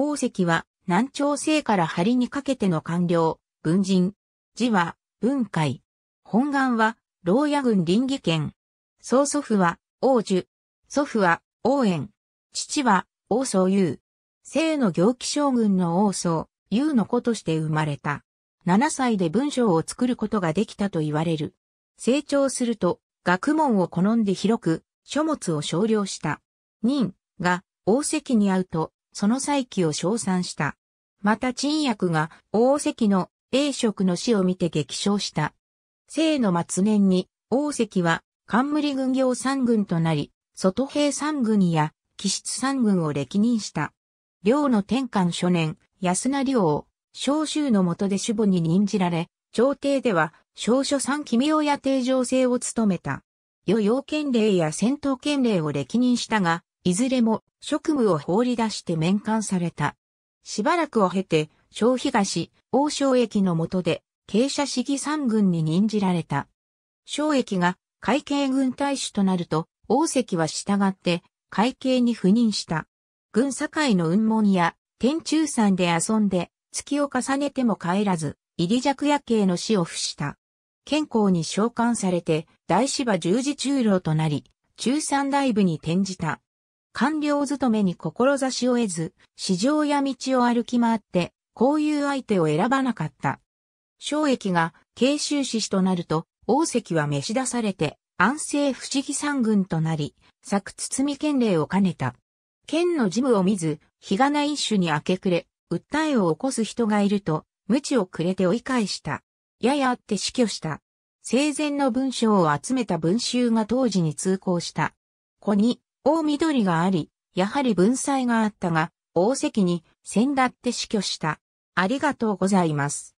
王石は、南朝政から梁にかけての官僚、文人。字は、文海。本願は、牢屋郡林義県。曹祖父は、王樹。祖父は、王円。父は、王宗優。姓の行基将軍の王宗、優の子として生まれた。7歳で文章を作ることができたと言われる。成長すると、学問を好んで広く、書物を少量した。任が、王石に会うと、その再起を称賛した。また陳薬が大関の栄職の死を見て激賞した。生の末年に大関は冠軍行三軍となり、外兵三軍や気質三軍を歴任した。領の天官初年、安名領を召集の下で守護に任じられ、朝廷では少書三奇妙や定常制を務めた。与要権令や戦闘権令を歴任したが、いずれも職務を放り出して面刊された。しばらくを経て、小東、王将駅の下で、傾斜市議三軍に任じられた。小駅が会計軍大使となると、王石は従って会計に赴任した。軍堺の雲門や天中山で遊んで、月を重ねても帰らず、入り弱夜景の死を付した。健康に召喚されて、大芝十字中老となり、中山大部に転じた。官僚勤めに志を得ず、市場や道を歩き回って、こういう相手を選ばなかった。正益が慶州志士となると、王石は召し出されて、安政不思議三軍となり、作包み県令を兼ねた。県の事務を見ず、日がない一種に明け暮れ、訴えを起こす人がいると、無知をくれて追い返した。ややあって死去した。生前の文章を集めた文集が当時に通行した。子に、大緑があり、やはり文才があったが、大関に先だって死去した。ありがとうございます。